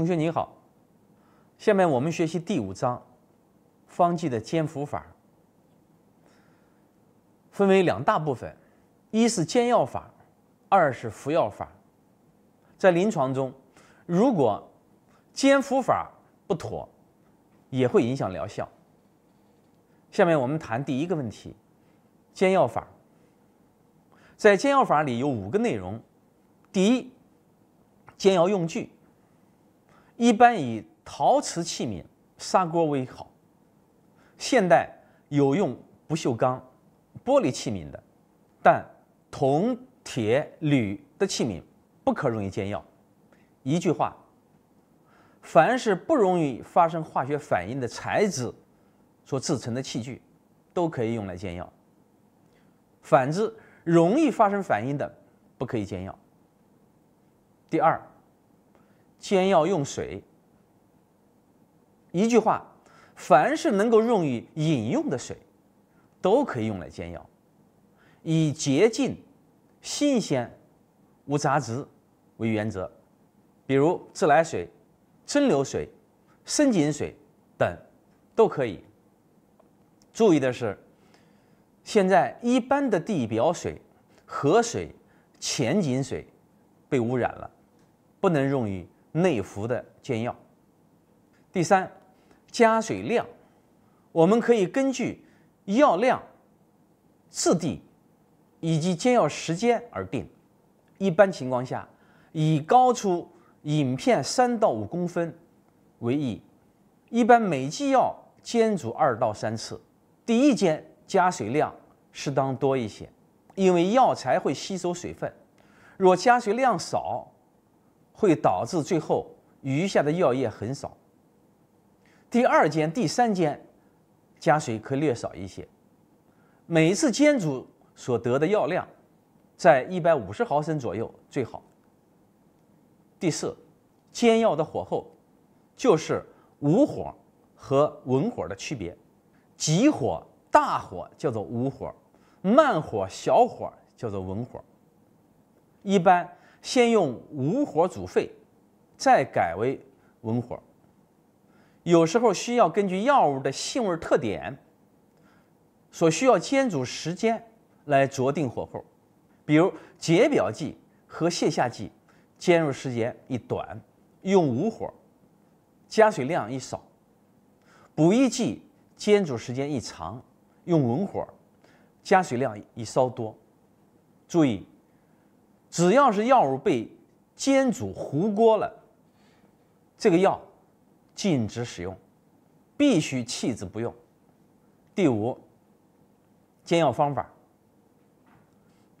同学你好，下面我们学习第五章，方剂的煎服法，分为两大部分，一是煎药法，二是服药法。在临床中，如果煎服法不妥，也会影响疗效。下面我们谈第一个问题，煎药法。在煎药法里有五个内容，第一，煎药用具。一般以陶瓷器皿、砂锅为好。现代有用不锈钢、玻璃器皿的，但铜、铁、铝的器皿不可溶于煎药。一句话，凡是不容易发生化学反应的材质所制成的器具，都可以用来煎药。反之，容易发生反应的，不可以煎药。第二。煎药用水，一句话，凡是能够用于饮用的水，都可以用来煎药，以洁净、新鲜、无杂质为原则，比如自来水、蒸馏水、深井水等，都可以。注意的是，现在一般的地表水、河水、浅井水被污染了，不能用于。内服的煎药，第三，加水量，我们可以根据药量、质地以及煎药时间而定。一般情况下，以高出饮片三到五公分为宜。一般每剂药煎煮二到三次，第一煎加水量适当多一些，因为药材会吸收水分。若加水量少，会导致最后余下的药液很少。第二煎、第三煎加水可略少一些，每一次煎煮所得的药量在一百五十毫升左右最好。第四，煎药的火候就是武火和文火的区别，急火、大火叫做武火，慢火、小火叫做文火，一般。先用武火煮沸，再改为文火。有时候需要根据药物的性味特点，所需要煎煮时间来酌定火候。比如解表剂和泻下剂，煎入时间一短，用武火，加水量一少；补益剂煎煮时间一长，用文火，加水量一稍多。注意。只要是药物被煎煮糊锅了，这个药禁止使用，必须弃之不用。第五，煎药方法。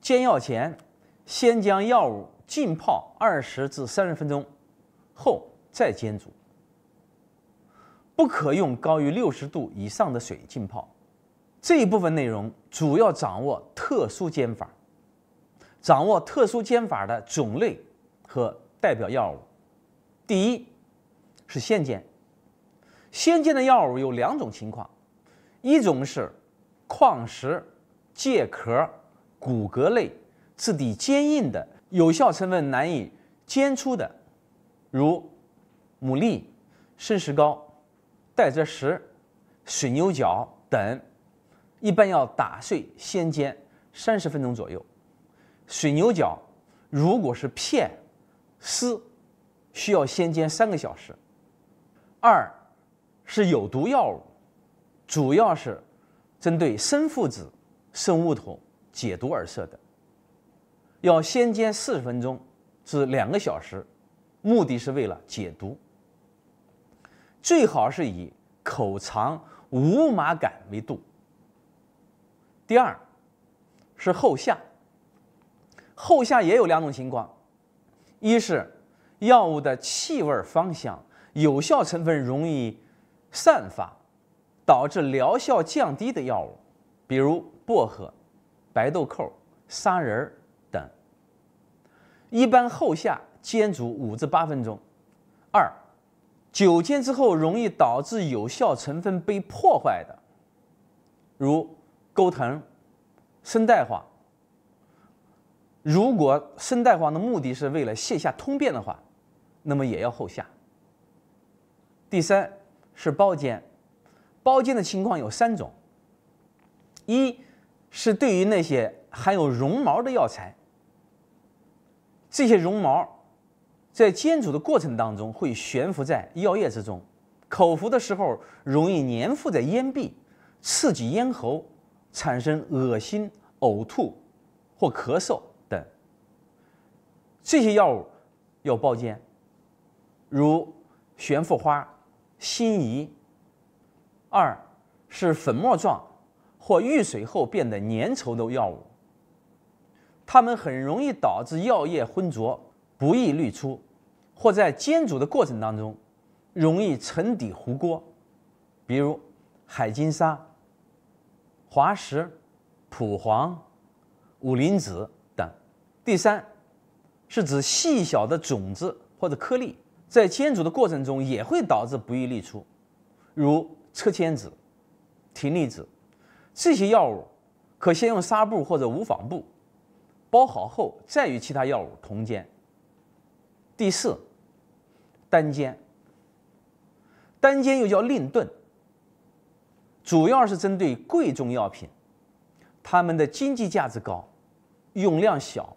煎药前先将药物浸泡二十至三十分钟后再煎煮，不可用高于六十度以上的水浸泡。这一部分内容主要掌握特殊煎法。掌握特殊煎法的种类和代表药物。第一是先煎。先煎的药物有两种情况，一种是矿石、介壳、骨骼类质地坚硬的，有效成分难以煎出的，如牡蛎、生石膏、带赭石、水牛角等，一般要打碎先煎三十分钟左右。水牛角如果是片、丝，需要先煎三个小时；二是有毒药物，主要是针对生附子、生物桶解毒而设的，要先煎四十分钟至两个小时，目的是为了解毒。最好是以口尝无麻感为度。第二是后下。后下也有两种情况，一是药物的气味芳香、有效成分容易散发，导致疗效降低的药物，比如薄荷、白豆蔻、砂仁等。一般后下煎煮五至八分钟。二，久煎之后容易导致有效成分被破坏的，如钩藤、生带花。如果生大黄的目的是为了泻下通便的话，那么也要后下。第三是包煎，包煎的情况有三种。一，是对于那些含有绒毛的药材，这些绒毛在煎煮的过程当中会悬浮在药液之中，口服的时候容易粘附在咽壁，刺激咽喉，产生恶心、呕吐或咳嗽。这些药物要包煎，如玄浮花、辛夷。二是粉末状或遇水后变得粘稠的药物，它们很容易导致药液浑浊，不易滤出，或在煎煮的过程当中容易沉底糊锅，比如海金沙、滑石、蒲黄、五灵子等。第三。是指细小的种子或者颗粒在煎煮的过程中也会导致不易沥出，如车前子、葶苈子这些药物，可先用纱布或者无纺布包好后再与其他药物同煎。第四，单煎，单煎又叫另炖，主要是针对贵重药品，它们的经济价值高，用量小。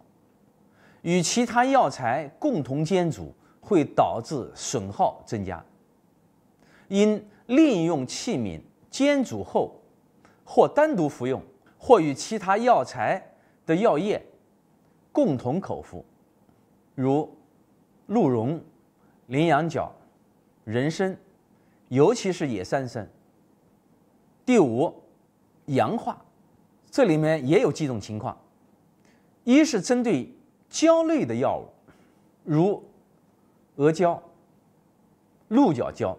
与其他药材共同煎煮会导致损耗增加，应另用器皿煎煮后，或单独服用，或与其他药材的药液共同口服，如鹿茸、羚羊角、人参，尤其是野山参。第五，氧化，这里面也有几种情况，一是针对。胶类的药物，如阿胶、鹿角胶、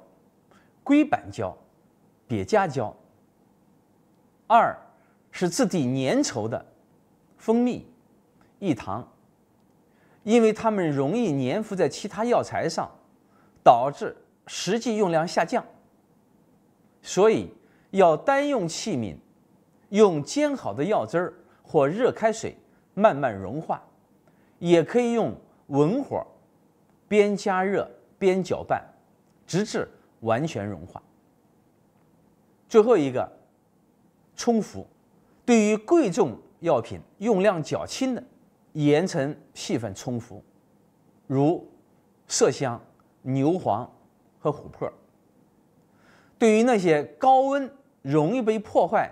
龟板胶、鳖甲胶；二是质地粘稠的蜂蜜、饴糖，因为它们容易粘附在其他药材上，导致实际用量下降，所以要单用器皿，用煎好的药汁儿或热开水慢慢融化。也可以用文火，边加热边搅拌，直至完全融化。最后一个冲服，对于贵重药品用量较轻的，研成细粉冲服，如麝香、牛黄和琥珀。对于那些高温容易被破坏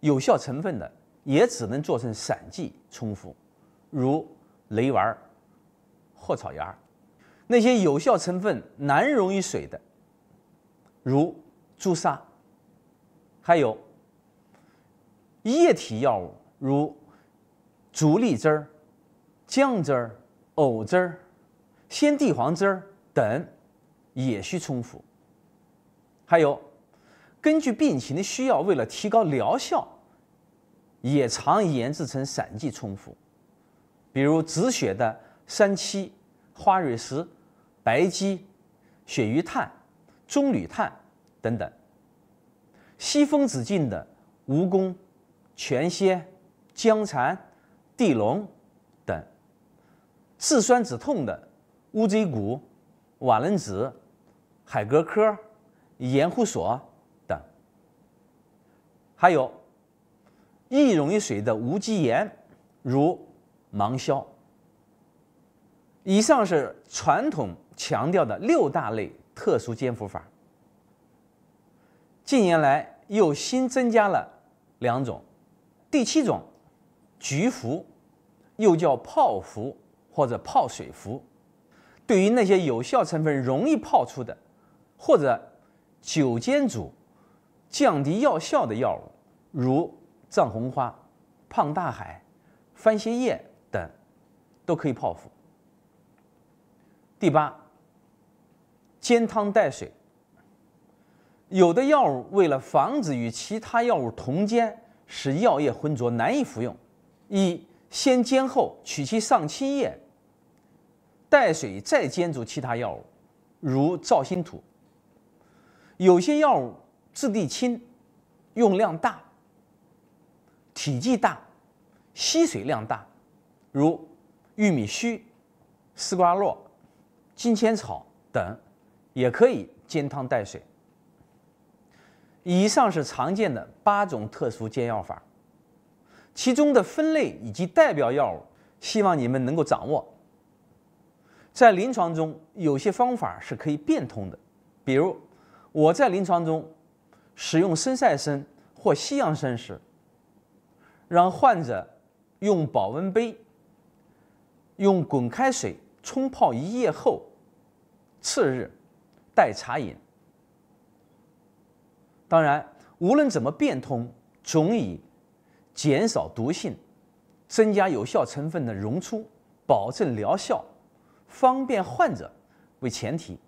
有效成分的，也只能做成散剂冲服，如。雷丸、霍草芽，那些有效成分难溶于水的，如朱砂，还有液体药物如竹沥汁儿、姜汁儿、藕汁儿、鲜地黄汁儿等，也需冲服。还有，根据病情的需要，为了提高疗效，也常研制成散剂冲服。比如止血的三七、花蕊石、白芨、鳕鱼炭、棕榈炭等等；西风止痉的蜈蚣、全蝎、僵蚕、地龙等；治酸止痛的乌贼骨、瓦楞子、海蛤科、盐护索等；还有易溶于水的无机盐，如。盲消。以上是传统强调的六大类特殊煎服法。近年来又新增加了两种，第七种菊服，又叫泡服或者泡水服。对于那些有效成分容易泡出的，或者久煎煮降低药效的药物，如藏红花、胖大海、番茄叶。都可以泡服。第八，煎汤代水。有的药物为了防止与其他药物同煎，使药液浑浊难以服用，一先煎后取其上清液，带水再煎煮其他药物，如造心土。有些药物质地轻，用量大，体积大，吸水量大，如。玉米须、丝瓜络、金钱草等也可以煎汤代水。以上是常见的八种特殊煎药法，其中的分类以及代表药物，希望你们能够掌握。在临床中，有些方法是可以变通的，比如我在临床中使用生晒参或西洋参时，让患者用保温杯。用滚开水冲泡一夜后，次日代茶饮。当然，无论怎么变通，总以减少毒性、增加有效成分的溶出、保证疗效、方便患者为前提。